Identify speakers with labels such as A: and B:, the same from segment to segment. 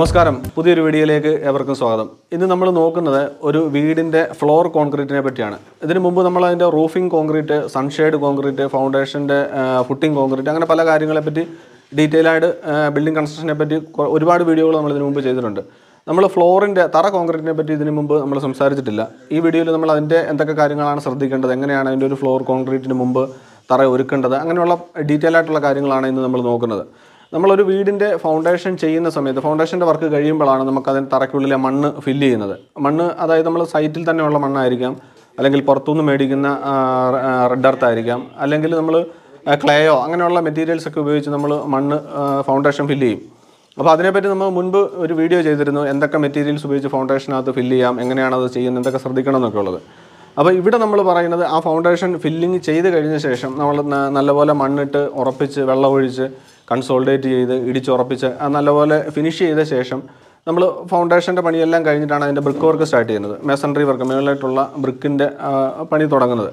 A: നമസ്കാരം പുതിയൊരു വീഡിയോയിലേക്ക് ഏവർക്കും സ്വാഗതം ഇന്ന് നമ്മൾ നോക്കുന്നത് ഒരു വീടിൻ്റെ ഫ്ലോർ കോൺക്രീറ്റിനെ പറ്റിയാണ് ഇതിന് മുമ്പ് നമ്മൾ അതിൻ്റെ റൂഫിംഗ് കോൺക്രീറ്റ് സൺഷെയ്ഡ് കോൺക്രീറ്റ് ഫൗണ്ടേഷൻ്റെ ഫുട്ടിംഗ് കോൺക്രീറ്റ് അങ്ങനെ പല കാര്യങ്ങളെപ്പറ്റി ഡീറ്റെയിൽ ആയിട്ട് ബിൽഡിംഗ് കൺസ്ട്രക്ഷനെ പറ്റി ഒരുപാട് വീഡിയോകൾ നമ്മൾ ഇതിന് മുമ്പ് ചെയ്തിട്ടുണ്ട് നമ്മൾ ഫ്ലോറിൻ്റെ തറ കോൺക്രീറ്റിനെ പറ്റി ഇതിന് മുമ്പ് നമ്മൾ സംസാരിച്ചിട്ടില്ല ഈ വീഡിയോയിൽ നമ്മൾ അതിൻ്റെ എന്തൊക്കെ കാര്യങ്ങളാണ് ശ്രദ്ധിക്കേണ്ടത് എങ്ങനെയാണ് അതിൻ്റെ ഒരു ഫ്ലോർ കോൺക്രീറ്റിന് മുമ്പ് തറ ഒരുക്കേണ്ടത് അങ്ങനെയുള്ള ഡീറ്റെയിൽ ആയിട്ടുള്ള കാര്യങ്ങളാണ് ഇന്ന് നമ്മൾ നോക്കുന്നത് നമ്മളൊരു വീടിൻ്റെ ഫൗണ്ടേഷൻ ചെയ്യുന്ന സമയത്ത് ഫൗണ്ടേഷൻ്റെ വർക്ക് കഴിയുമ്പോഴാണ് നമുക്ക് തറയ്ക്കുള്ളിലെ മണ്ണ് ഫില്ല് ചെയ്യുന്നത് മണ്ണ് അതായത് നമ്മൾ സൈറ്റിൽ തന്നെയുള്ള മണ്ണായിരിക്കാം അല്ലെങ്കിൽ പുറത്തുനിന്ന് മേടിക്കുന്ന റെഡ് എർത്ത് ആയിരിക്കാം അല്ലെങ്കിൽ നമ്മൾ ക്ലേയോ അങ്ങനെയുള്ള മെറ്റീരിയൽസ് ഒക്കെ ഉപയോഗിച്ച് നമ്മൾ മണ്ണ് ഫൗണ്ടേഷൻ ഫില്ല് ചെയ്യും അപ്പോൾ അതിനെപ്പറ്റി നമ്മൾ മുൻപ് ഒരു വീഡിയോ ചെയ്തിരുന്നു എന്തൊക്കെ മെറ്റീരിയൽസ് ഉപയോഗിച്ച് ഫൗണ്ടേഷനകത്ത് ഫില്ല് ചെയ്യാം എങ്ങനെയാണ് അത് ചെയ്യുന്നത് എന്തൊക്കെ ശ്രദ്ധിക്കണം എന്നൊക്കെ ഉള്ളത് അപ്പോൾ ഇവിടെ നമ്മൾ പറയുന്നത് ആ ഫൗണ്ടേഷൻ ഫില്ലിങ് ചെയ്ത് കഴിഞ്ഞ ശേഷം നമ്മൾ നല്ലപോലെ മണ്ണിട്ട് ഉറപ്പിച്ച് വെള്ളം ഒഴിച്ച് കൺസോൾഡേറ്റ് ചെയ്ത് ഇടിച്ചുറപ്പിച്ച് നല്ലപോലെ ഫിനിഷ് ചെയ്ത ശേഷം നമ്മൾ ഫൗണ്ടേഷൻ്റെ പണിയെല്ലാം കഴിഞ്ഞിട്ടാണ് അതിൻ്റെ ബ്രിക്ക് വർക്ക് സ്റ്റാർട്ട് ചെയ്യുന്നത് മെസൻട്രി വർക്ക് മേളിലായിട്ടുള്ള ബ്രിക്കിൻ്റെ പണി തുടങ്ങുന്നത്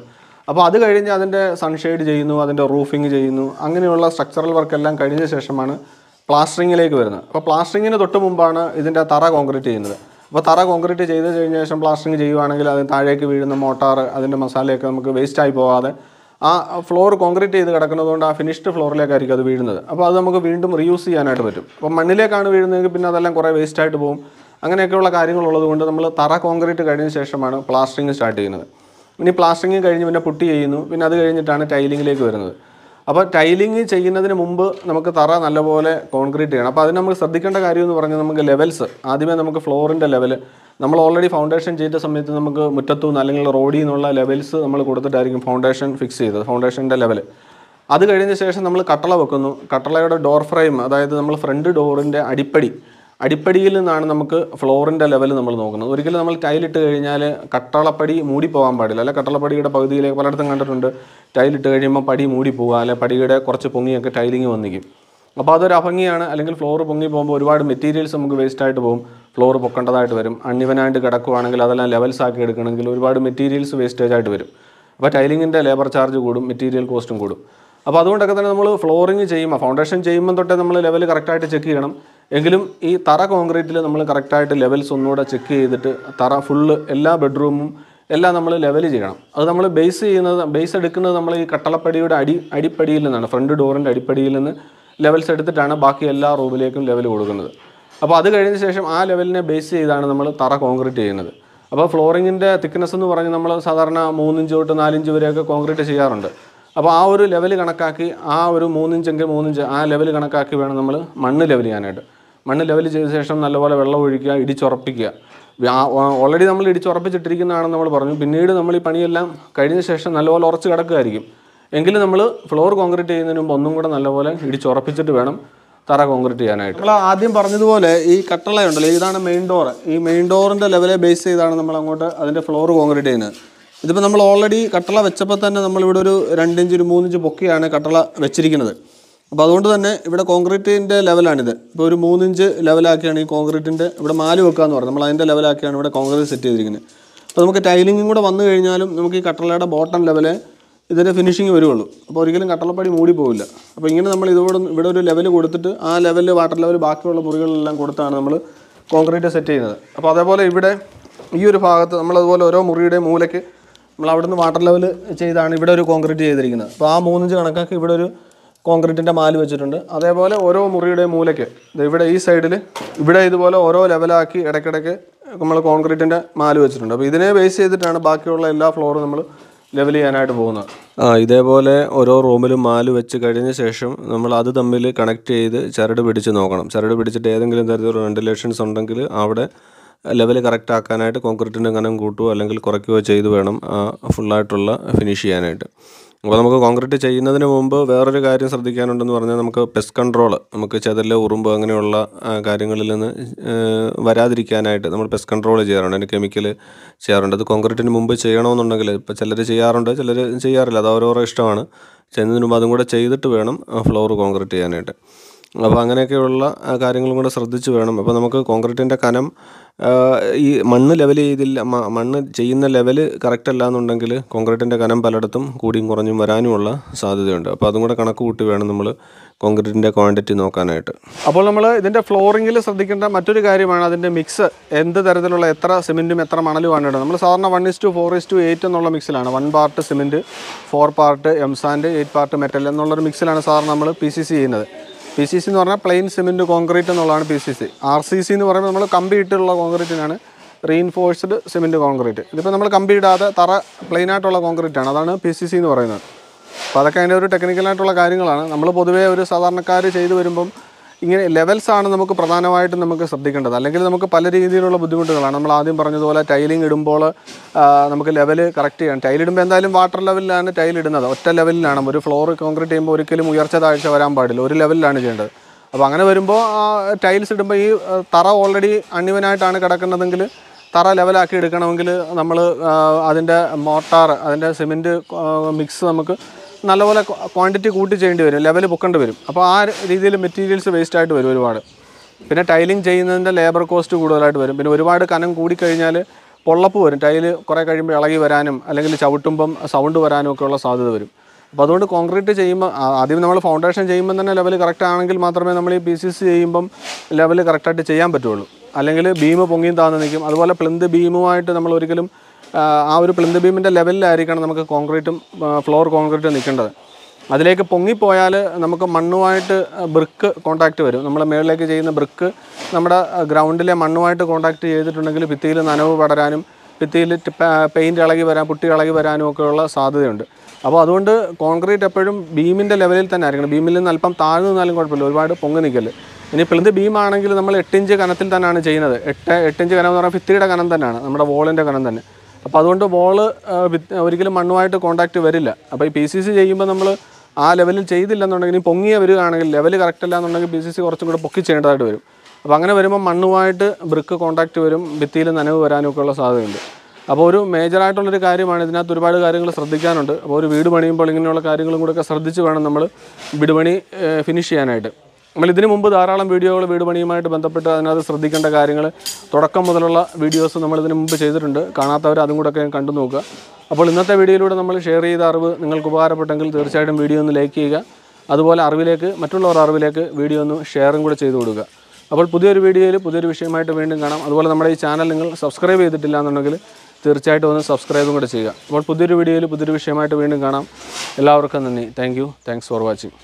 A: അപ്പോൾ അത് കഴിഞ്ഞ് അതിൻ്റെ സൺഷെയ്ഡ് ചെയ്യുന്നു അതിൻ്റെ റൂഫിങ് ചെയ്യുന്നു അങ്ങനെയുള്ള സ്ട്രക്ചറൽ വർക്കെല്ലാം കഴിഞ്ഞ ശേഷമാണ് പ്ലാസ്റ്ററിങ്ങിലേക്ക് വരുന്നത് അപ്പോൾ പ്ലാസ്റ്ററിങ്ങിന് തൊട്ട് മുമ്പാണ് ഇതിൻ്റെ തറ കോൺക്രീറ്റ് ചെയ്യുന്നത് അപ്പോൾ തറ കോൺക്രീറ്റ് ചെയ്ത് കഴിഞ്ഞ ശേഷം പ്ലാസ്റ്ററിങ് ചെയ്യുവാണെങ്കിൽ അതിന് താഴേക്ക് വീഴുന്ന മോട്ടാർ അതിൻ്റെ മസാലയൊക്കെ നമുക്ക് വേസ്റ്റായി പോകാതെ ആ ഫ്ലോർ കോൺക്രീറ്റ് ചെയ്ത് കിടക്കുന്നതുകൊണ്ട് ആ ഫിനിഷ്ഡ് ഫ്ലോറിലേക്കായിരിക്കും അത് വീഴുന്നത് അപ്പോൾ അത് നമുക്ക് വീണ്ടും റീയൂസ് ചെയ്യാനായിട്ട് പറ്റും അപ്പോൾ മണ്ണിലേക്കാണ് വീഴുന്നതെങ്കിൽ പിന്നെ അതെല്ലാം കുറേ വേസ്റ്റ് ആയിട്ട് പോകും അങ്ങനെയൊക്കെയുള്ള കാര്യങ്ങളുള്ളത് കൊണ്ട് നമ്മൾ തറ കോൺക്രീറ്റ് കഴിഞ്ഞ ശേഷമാണ് പ്ലാസ്റ്ററിങ് സ്റ്റാർട്ട് ചെയ്യുന്നത് ഇനി പ്ലാസ്റ്ററിങ് കഴിഞ്ഞ് പിന്നെ പുട്ടി ചെയ്യുന്നു പിന്നെ അത് കഴിഞ്ഞിട്ടാണ് ടൈലിങ്ങിലേക്ക് വരുന്നത് അപ്പോൾ ടൈലിങ് ചെയ്യുന്നതിന് മുമ്പ് നമുക്ക് തറ നല്ലപോലെ കോൺക്രീറ്റ് ചെയ്യണം അപ്പോൾ അതിന് നമുക്ക് ശ്രദ്ധിക്കേണ്ട കാര്യം എന്ന് പറഞ്ഞാൽ നമുക്ക് ലെവൽസ് ആദ്യമേ നമുക്ക് ഫ്ലോറിൻ്റെ ലെവൽ നമ്മൾ ഓൾറെഡി ഫൗണ്ടേഷൻ ചെയ്ത സമയത്ത് നമുക്ക് മുറ്റത്തുനിന്ന് അല്ലെങ്കിൽ റോഡിൽ നിന്നുള്ള ലെവൽസ് നമ്മൾ കൊടുത്തിട്ടായിരിക്കും ഫൗണ്ടേഷൻ ഫിക്സ് ചെയ്തത് ഫൗണ്ടേഷൻ്റെ ലെവൽ അത് കഴിഞ്ഞ ശേഷം നമ്മൾ കട്ടള വെക്കുന്നു കട്ടളയുടെ ഡോർ ഫ്രെയിം അതായത് നമ്മൾ ഫ്രണ്ട് ഡോറിൻ്റെ അടിപ്പടി അടിപ്പടിയിൽ നിന്നാണ് നമുക്ക് ഫ്ലോറിൻ്റെ ലെവൽ നമ്മൾ നോക്കുന്നത് ഒരിക്കലും നമ്മൾ ടൈലിട്ട് കഴിഞ്ഞാൽ കട്ടളപ്പടി മൂടി പോകാൻ പാടില്ല അല്ലെ കട്ടളപ്പടിയുടെ പകുതിയിലേക്ക് പലയിടത്തും കണ്ടിട്ടുണ്ട് ടൈലിട്ട് കഴിയുമ്പോൾ പടി മൂടി പോവുക അല്ലെ പടിയുടെ കുറച്ച് പൊങ്ങിയൊക്കെ ടൈലിങ് വന്നിരിക്കും അപ്പോൾ അതൊരു അഭംഗിയാണ് അല്ലെങ്കിൽ ഫ്ലോർ പൊങ്ങി പോകുമ്പോൾ ഒരുപാട് മെറ്റീരിയൽസ് നമുക്ക് വേസ്റ്റായിട്ട് പോകും ഫ്ലോർ പൊക്കേണ്ടതായിട്ട് വരും അണ്ണിവനായിട്ട് കിടക്കുവാണെങ്കിൽ അതെല്ലാം ലെവൽസ് ആക്കി എടുക്കണമെങ്കിൽ ഒരുപാട് മെറ്റീരിയൽസ് വേസ്റ്റേജ് ആയിട്ട് വരും അപ്പോൾ ടൈലിങ്ങിൻ്റെ ലേബർ ചാർജ് കൂടും മെറ്റീരിയൽ കോസ്റ്റും കൂടും അപ്പോൾ അതുകൊണ്ടൊക്കെ തന്നെ നമ്മൾ ഫ്ലോറിങ് ചെയ്യുമ്പോൾ ഫൗണ്ടേഷൻ ചെയ്യുമ്പോൾ തൊട്ടേ നമ്മൾ ലെവൽ കറക്റ്റായിട്ട് ചെക്ക് ചെയ്യണം എങ്കിലും ഈ തറ കോൺക്രീറ്റിൽ നമ്മൾ കറക്റ്റായിട്ട് ലെവൽസ് ഒന്നുകൂടെ ചെക്ക് ചെയ്തിട്ട് തറ ഫുള്ള് എല്ലാ ബെഡ്റൂമും എല്ലാം നമ്മൾ ലെവൽ ചെയ്യണം അത് നമ്മൾ ബേസ് ചെയ്യുന്നത് ബേസ് എടുക്കുന്നത് നമ്മൾ ഈ കട്ടളപ്പടിയുടെ അടി അടിപ്പടിയിൽ നിന്നാണ് ഫ്രണ്ട് ഡോറിൻ്റെ അടിപ്പടിയിൽ നിന്ന് ലെവൽസ് എടുത്തിട്ടാണ് ബാക്കി എല്ലാ റൂമിലേക്കും ലെവൽ കൊടുക്കുന്നത് അപ്പോൾ അത് കഴിഞ്ഞ ശേഷം ആ ലെവലിനെ ബേസ് ചെയ്താണ് നമ്മൾ തറ കോൺക്രീറ്റ് ചെയ്യുന്നത് അപ്പോൾ ഫ്ലോറിങ്ങിൻ്റെ തിക്നെസ് എന്ന് പറഞ്ഞ് നമ്മൾ സാധാരണ മൂന്നിഞ്ച് തൊട്ട് നാലിഞ്ച് വരെയൊക്കെ കോൺക്രീറ്റ് ചെയ്യാറുണ്ട് അപ്പോൾ ആ ഒരു ലെവൽ കണക്കാക്കി ആ ഒരു മൂന്നിഞ്ചെങ്കിൽ മൂന്നിഞ്ച് ആ ലെവൽ കണക്കാക്കി വേണം നമ്മൾ മണ്ണ് ലെവൽ ചെയ്യാനായിട്ട് മണ്ണ് ലെവൽ ചെയ്ത ശേഷം നല്ലപോലെ വെള്ളം ഒഴിക്കുക ഇടിച്ചുറപ്പിക്കുക ഓൾറെഡി നമ്മൾ ഇടിച്ചുറപ്പിച്ചിട്ടിരിക്കുന്നതാണെന്ന് നമ്മൾ പറഞ്ഞു പിന്നീട് നമ്മൾ ഈ പണിയെല്ലാം കഴിഞ്ഞ ശേഷം നല്ലപോലെ ഉറച്ച് കിടക്കുമായിരിക്കും എങ്കിലും നമ്മൾ ഫ്ലോർ കോൺക്രീറ്റ് ചെയ്യുന്നതിന് മുമ്പ് ഒന്നും കൂടെ നല്ലപോലെ ഇടിച്ചുറപ്പിച്ചിട്ട് വേണം തറ കോൺക്രീറ്റ് ചെയ്യാനായിട്ട് നമ്മൾ ആദ്യം പറഞ്ഞതുപോലെ ഈ കട്ടളയുണ്ടല്ലോ ഇതാണ് മെയിൻ ഡോർ ഈ മെയിൻ ഡോറിൻ്റെ ലെവലെ ബേസ് ചെയ്താണ് നമ്മൾ അങ്ങോട്ട് അതിൻ്റെ ഫ്ലോർ കോൺക്രീറ്റ് ചെയ്യുന്നത് ഇതിപ്പോൾ നമ്മൾ ഓൾറെഡി കട്ടള വെച്ചപ്പോൾ തന്നെ നമ്മളിവിടെ ഒരു രണ്ടിഞ്ച് ഒരു മൂന്നിഞ്ച് പൊക്കിയാണ് കട്ടള വെച്ചിരിക്കുന്നത് അപ്പോൾ അതുകൊണ്ട് തന്നെ ഇവിടെ കോൺക്രീറ്റിൻ്റെ ലെവലാണിത് ഇപ്പോൾ ഒരു മൂന്നിഞ്ച് ലെവലാക്കിയാണ് ഈ കോൺക്രീറ്റിൻ്റെ ഇവിടെ മാല് വെക്കുക എന്ന് പറഞ്ഞത് നമ്മൾ അതിൻ്റെ ലെവലാക്കിയാണ് ഇവിടെ കോൺക്രീറ്റ് സെറ്റ് ചെയ്തിരിക്കുന്നത് അപ്പോൾ നമുക്ക് ടൈലിങ്ങും കൂടെ വന്നു കഴിഞ്ഞാലും നമുക്ക് ഈ കട്ടളയുടെ ബോട്ടം ലെവലെ ഇതിൻ്റെ ഫിനിഷിങ് വരുള്ളൂ അപ്പോൾ ഒരിക്കലും കട്ടളപ്പടി മൂടി പോവില്ല അപ്പോൾ ഇങ്ങനെ നമ്മൾ ഇതോടെ ഇവിടെ ഒരു ലെവൽ കൊടുത്തിട്ട് ആ ലെവലിൽ വാട്ടർ ലെവൽ ബാക്കിയുള്ള മുറികളിലെല്ലാം കൊടുത്താണ് നമ്മൾ കോൺക്രീറ്റ് സെറ്റ് ചെയ്യുന്നത് അപ്പോൾ അതേപോലെ ഇവിടെ ഈ ഒരു ഭാഗത്ത് നമ്മളതുപോലെ ഓരോ മുറിയുടെ മൂലയ്ക്ക് നമ്മൾ അവിടുന്ന് വാട്ടർ ലെവൽ ചെയ്താണ് ഇവിടെ ഒരു കോൺക്രീറ്റ് ചെയ്തിരിക്കുന്നത് അപ്പോൾ ആ മൂന്നിഞ്ച് കണക്കാക്കി ഇവിടെ ഒരു കോൺക്രീറ്റിൻ്റെ മാല് വെച്ചിട്ടുണ്ട് അതേപോലെ ഓരോ മുറിയുടെ മൂലയ്ക്ക് ഇവിടെ ഈ സൈഡിൽ ഇവിടെ ഇതുപോലെ ഓരോ ലെവലാക്കി ഇടയ്ക്കിടയ്ക്ക് നമ്മൾ കോൺക്രീറ്റിൻ്റെ മാല് വെച്ചിട്ടുണ്ട് അപ്പോൾ ഇതിനെ ബേസ് ചെയ്തിട്ടാണ് ബാക്കിയുള്ള എല്ലാ ഫ്ലോറും നമ്മൾ ലെവൽ ചെയ്യാനായിട്ട് പോകുന്നത് ആ ഇതേപോലെ ഓരോ റൂമിലും മാല് വെച്ച് കഴിഞ്ഞ ശേഷം നമ്മൾ അത് തമ്മിൽ കണക്ട് ചെയ്ത് ചരട് പിടിച്ച് നോക്കണം ചരട് പിടിച്ചിട്ട് ഏതെങ്കിലും തരത്തിലുള്ള വെന്റിലേഷൻസ് ഉണ്ടെങ്കിൽ അവിടെ ലെവൽ കറക്റ്റ് ആക്കാനായിട്ട് കോൺക്രീറ്റിൻ്റെ കനം കൂട്ടുകയോ അല്ലെങ്കിൽ കുറയ്ക്കുകയോ ചെയ്ത് വേണം ഫുള്ളായിട്ടുള്ള ഫിനിഷ് ചെയ്യാനായിട്ട് അപ്പോൾ നമുക്ക് കോൺക്രീറ്റ് ചെയ്യുന്നതിന് മുമ്പ് വേറൊരു കാര്യം ശ്രദ്ധിക്കാനുണ്ടെന്ന് പറഞ്ഞാൽ നമുക്ക് പെസ്റ്റ് കൺട്രോൾ നമുക്ക് ചെതല് ഉറുമ്പ് അങ്ങനെയുള്ള കാര്യങ്ങളിൽ നിന്ന് വരാതിരിക്കാനായിട്ട് നമ്മൾ പെസ്റ്റ് കൺട്രോൾ ചെയ്യാറുണ്ട് അതിന് കെമിക്കൽ ചെയ്യാറുണ്ട് അത് കോൺക്രീറ്റിന് മുമ്പ് ചെയ്യണമെന്നുണ്ടെങ്കിൽ ഇപ്പോൾ ചിലർ ചെയ്യാറുണ്ട് ചിലർ ചെയ്യാറില്ല അത് ഓരോരോ ഇഷ്ടമാണ് ചെയ്യുന്നതിന് മുമ്പ് അതും കൂടെ ചെയ്തിട്ട് വേണം ഫ്ലോർ കോൺക്രീറ്റ് ചെയ്യാനായിട്ട് അപ്പോൾ അങ്ങനെയൊക്കെയുള്ള കാര്യങ്ങളും കൂടെ ശ്രദ്ധിച്ച് വേണം അപ്പോൾ നമുക്ക് കോൺക്രീറ്റിൻ്റെ കനം ഈ മണ്ണ് ലെവൽ ചെയ്തില്ല മണ്ണ് ചെയ്യുന്ന ലെവൽ കറക്റ്റ് അല്ല എന്നുണ്ടെങ്കിൽ കോൺക്രീറ്റിൻ്റെ കനം പലയിടത്തും കൂടിയും കുറഞ്ഞും വരാനുമുള്ള സാധ്യതയുണ്ട് അപ്പോൾ അതും കൂടെ കണക്ക് കൂട്ടി വേണം നമ്മൾ കോൺക്രീറ്റിൻ്റെ ക്വാണ്ടിറ്റി നോക്കാനായിട്ട് അപ്പോൾ നമ്മൾ ഇതിൻ്റെ ഫ്ലോറിങ്ങിൽ ശ്രദ്ധിക്കേണ്ട മറ്റൊരു കാര്യമാണ് അതിൻ്റെ മിക്സ് എന്ത് തരത്തിലുള്ള എത്ര സിമെൻറ്റും എത്ര മണലും ആണ് ഇടുന്നത് നമ്മൾ സാധാരണ one is to four is to eight എന്നുള്ള മിക്സിലാണ് one part cement four part M sand eight part metal എന്നുള്ളൊരു മിക്സിലാണ് സാധാരണ നമ്മൾ പി സി സി ചെയ്യുന്നത് പി സി സി എന്ന് പറഞ്ഞാൽ പ്ലെയിൻ സിമെൻറ്റ് കോൺക്രീറ്റ് എന്നുള്ളതാണ് P C C R C C എന്ന് പറയുമ്പോൾ നമ്മൾ കമ്പിയിട്ടുള്ള കോൺക്രീറ്റിനാണ് റീഇൻഫോഴ്സ്ഡ് സിമെൻറ്റ് കോൺക്രീറ്റ് ഇതിപ്പോൾ നമ്മൾ കമ്പി ഇടാതെ തറ പ്ലെയിൻ ആയിട്ടുള്ള കോൺക്രീറ്റ് ആണ് അതാണ് പി സി സി എന്ന് പറയുന്നത് അപ്പോൾ അതൊക്കെ അതിൻ്റെ ഒരു ടെക്നിക്കലായിട്ടുള്ള കാര്യങ്ങളാണ് നമ്മൾ പൊതുവേ ഒരു സാധാരണക്കാർ ചെയ്തു വരുമ്പം ഇങ്ങനെ ലെവൽസ് ആണ് നമുക്ക് പ്രധാനമായിട്ടും നമുക്ക് ശ്രദ്ധിക്കേണ്ടത് അല്ലെങ്കിൽ നമുക്ക് പല രീതിയിലുള്ള ബുദ്ധിമുട്ടുകളാണ് നമ്മൾ ആദ്യം പറഞ്ഞതുപോലെ ടൈലിംഗ് ഇടുമ്പോൾ നമുക്ക് ലെവൽ കറക്റ്റ് ടൈൽ ടൈലിടുമ്പോൾ എന്തായാലും വാട്ടർ ലെവലിലാണ് ടൈൽ ഇടുന്നത് ഒറ്റ ലെവലിലാണ് ഒരു ഫ്ലോർ കോൺക്രീറ്റ് ചെയ്യുമ്പോൾ ഒരിക്കലും ഉയർച്ച താഴ്ച വരാൻ പാടില്ല ഒരു ലെവലിലാണ് ചെയ്യേണ്ടത് അപ്പോൾ അങ്ങനെ വരുമ്പോൾ ടൈൽസ് ഇടുമ്പോൾ ഈ തറ ഓൾറെഡി അണിവനായിട്ടാണ് കിടക്കുന്നതെങ്കിൽ തറ ലെവലാക്കി എടുക്കണമെങ്കിൽ നമ്മൾ അതിൻ്റെ മോട്ടാർ അതിൻ്റെ സിമെൻറ്റ് മിക്സ് നമുക്ക് നല്ലപോലെ ക്വാണ്ടിറ്റി കൂട്ടി ചെയ്യേണ്ടി വരും ലെവൽ പൊക്കേണ്ടി വരും അപ്പോൾ ആ രീതിയിൽ മെറ്റീരിയൽസ് വേസ്റ്റ് ആയിട്ട് വരും ഒരുപാട് പിന്നെ ടൈലിംഗ് ചെയ്യുന്നതിൻ്റെ ലേബർ കോസ്റ്റ് കൂടുതലായിട്ട് വരും പിന്നെ ഒരുപാട് കനം കൂടിക്കഴിഞ്ഞാൽ പൊള്ളപ്പ് വരും ടൈല് കുറേ കഴിയുമ്പോൾ ഇളകി വരാനും അല്ലെങ്കിൽ ചവിട്ടുമ്പം സൗണ്ട് വരാനും ഒക്കെ ഉള്ള സാധ്യത വരും അപ്പോൾ അതുകൊണ്ട് കോൺക്രീറ്റ് ചെയ്യുമ്പോൾ ആദ്യം നമ്മൾ ഫൗണ്ടേഷൻ ചെയ്യുമ്പോൾ തന്നെ ലെവൽ കറക്റ്റ് ആണെങ്കിൽ മാത്രമേ നമ്മൾ ഈ ബി സി സി ചെയ്യുമ്പം ലെവല് കറക്റ്റായിട്ട് ചെയ്യാൻ പറ്റുള്ളൂ അല്ലെങ്കിൽ ബീം പൊങ്ങിയും താന്ന് നിൽക്കും അതുപോലെ പ്ലിന്ത് ബീമുമായിട്ട് നമ്മൾ ഒരിക്കലും ആ ഒരു പ്ലിന്ത് ബീമിൻ്റെ ലെവലിലായിരിക്കണം നമുക്ക് കോൺക്രീറ്റും ഫ്ലോർ കോൺക്രീറ്റും നിൽക്കേണ്ടത് അതിലേക്ക് പൊങ്ങിപ്പോയാൽ നമുക്ക് മണ്ണുമായിട്ട് ബ്രിക്ക് കോൺടാക്റ്റ് വരും നമ്മൾ മേളിലേക്ക് ചെയ്യുന്ന ബ്രിക്ക് നമ്മുടെ ഗ്രൗണ്ടിലെ മണ്ണുമായിട്ട് കോൺടാക്റ്റ് ചെയ്തിട്ടുണ്ടെങ്കിൽ ഭിത്തിയിൽ നനവ് പടരാനും ഭിത്തിയിൽ പെയിൻറ്റ് ഇളകി വരാൻ പുട്ടി ഇളകി വരാനും ഒക്കെയുള്ള സാധ്യതയുണ്ട് അപ്പോൾ അതുകൊണ്ട് കോൺക്രീറ്റ് എപ്പോഴും ബീമിൻ്റെ ലെവലിൽ തന്നെ ആയിരിക്കണം ബീമിൽ നിന്ന് അല്പം താഴ്ന്നു നിന്നാലും കുഴപ്പമില്ല ഒരുപാട് പൊങ്ങി നിൽക്കല് ഇനി പ്ലിന്ത് ബീമാണെങ്കിൽ നമ്മൾ എട്ടിഞ്ച് കനത്തിൽ തന്നെയാണ് ചെയ്യുന്നത് എട്ട് എട്ടിഞ്ച് കനം എന്ന് പറഞ്ഞാൽ ഭിത്തിയുടെ കനം തന്നെയാണ് നമ്മുടെ വോളിൻ്റെ കനം തന്നെ അപ്പോൾ അതുകൊണ്ട് ബോൾ ഒരിക്കലും മണ്ണുമായിട്ട് കോണ്ടാക്ട് വരില്ല അപ്പോൾ ഈ പി സി സി ചെയ്യുമ്പോൾ നമ്മൾ ആ ലെവലിൽ ചെയ്തില്ലെന്നുണ്ടെങ്കിൽ പൊങ്ങിയ വരികയാണെങ്കിൽ ലെവൽ കറക്റ്റ് അല്ല എന്നുണ്ടെങ്കിൽ പി സി സി കുറച്ചും കൂടെ പൊക്കി ചെയ്യേണ്ടതായിട്ട് വരും അപ്പോൾ അങ്ങനെ വരുമ്പോൾ മണ്ണുമായിട്ട് ബ്രിക്ക് കോണ്ടാക്ട് വരും ഭിത്തിയിൽ നനവ് വരാനൊക്കെ ഉള്ള സാധ്യതയുണ്ട് അപ്പോൾ ഒരു മേജറായിട്ടുള്ളൊരു കാര്യമാണ് ഇതിനകത്ത് ഒരുപാട് കാര്യങ്ങൾ ശ്രദ്ധിക്കാനുണ്ട് അപ്പോൾ ഒരു വീട് പണിയുമ്പോൾ ഇങ്ങനെയുള്ള കാര്യങ്ങളും ഒക്കെ ശ്രദ്ധിച്ച് വേണം നമ്മൾ വീട് പണി ഫിനിഷ് ചെയ്യാനായിട്ട് നമ്മൾ ഇതിനു മുമ്പ് ധാരാളം വീഡിയോകൾ വീട് പണിയുമായിട്ട് ബന്ധപ്പെട്ട് അതിനകത്ത് ശ്രദ്ധിക്കേണ്ട കാര്യങ്ങൾ തുടക്കം മുതലുള്ള വീഡിയോസ് നമ്മൾ ഇതിനു മുമ്പ് ചെയ്തിട്ടുണ്ട് കാണാത്തവർ അതും കൂടെ ഒക്കെ കണ്ടു നോക്കുക അപ്പോൾ ഇന്നത്തെ വീഡിയോയിലൂടെ നമ്മൾ ഷെയർ ചെയ്ത അറിവ് നിങ്ങൾക്ക് ഉപകാരപ്പെട്ടെങ്കിൽ തീർച്ചയായിട്ടും വീഡിയോ ഒന്ന് ലൈക്ക് ചെയ്യുക അതുപോലെ അറിവിലേക്ക് മറ്റുള്ളവർ അറിവിലേക്ക് വീഡിയോ ഒന്ന് ഷെയറും കൂടെ ചെയ്തു കൊടുക്കുക അപ്പോൾ പുതിയൊരു വീഡിയോയിൽ പുതിയൊരു വിഷയമായിട്ട് വീണ്ടും കാണാം അതുപോലെ നമ്മുടെ ഈ ചാനൽ നിങ്ങൾ സബ്സ്ക്രൈബ് ചെയ്തിട്ടില്ല എന്നുണ്ടെങ്കിൽ തീർച്ചയായിട്ടും ഒന്ന് സബ്സ്ക്രൈബും കൂടെ ചെയ്യുക അപ്പോൾ പുതിയൊരു വീഡിയോയിൽ പുതിയൊരു വിഷയമായിട്ട് വീണ്ടും കാണാം എല്ലാവർക്കും നന്ദി thank you thanks for watching